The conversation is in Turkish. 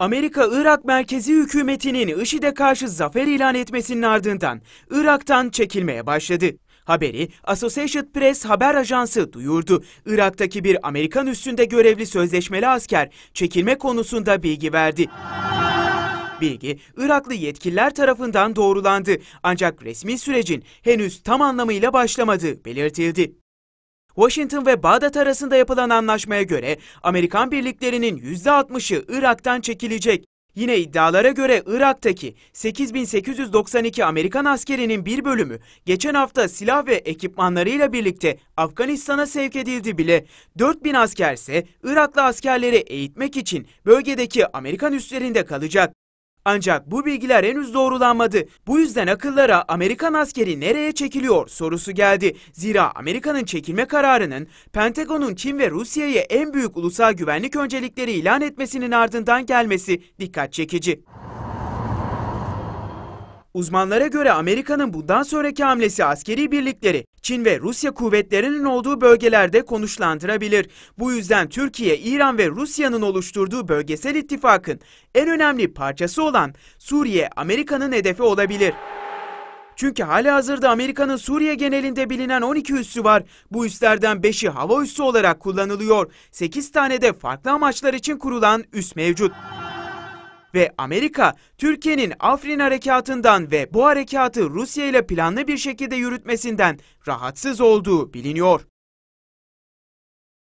Amerika, Irak merkezi hükümetinin IŞİD'e karşı zafer ilan etmesinin ardından Irak'tan çekilmeye başladı. Haberi Associated Press haber ajansı duyurdu. Irak'taki bir Amerikan üstünde görevli sözleşmeli asker çekilme konusunda bilgi verdi. Bilgi Iraklı yetkililer tarafından doğrulandı ancak resmi sürecin henüz tam anlamıyla başlamadığı belirtildi. Washington ve Bağdat arasında yapılan anlaşmaya göre Amerikan birliklerinin %60'ı Irak'tan çekilecek. Yine iddialara göre Irak'taki 8892 Amerikan askerinin bir bölümü geçen hafta silah ve ekipmanlarıyla birlikte Afganistan'a sevk edildi bile. 4000 asker ise Iraklı askerleri eğitmek için bölgedeki Amerikan üslerinde kalacak. Ancak bu bilgiler henüz doğrulanmadı. Bu yüzden akıllara Amerikan askeri nereye çekiliyor sorusu geldi. Zira Amerika'nın çekilme kararının Pentagon'un Çin ve Rusya'ya en büyük ulusal güvenlik öncelikleri ilan etmesinin ardından gelmesi dikkat çekici. Uzmanlara göre Amerika'nın bundan sonraki hamlesi askeri birlikleri Çin ve Rusya kuvvetlerinin olduğu bölgelerde konuşlandırabilir. Bu yüzden Türkiye, İran ve Rusya'nın oluşturduğu bölgesel ittifakın en önemli parçası olan Suriye Amerika'nın hedefi olabilir. Çünkü hala hazırda Amerika'nın Suriye genelinde bilinen 12 üssü var. Bu üslerden 5'i hava üssü olarak kullanılıyor. 8 tane de farklı amaçlar için kurulan üs mevcut ve Amerika Türkiye'nin Afrin harekatından ve bu harekatı Rusya ile planlı bir şekilde yürütmesinden rahatsız olduğu biliniyor.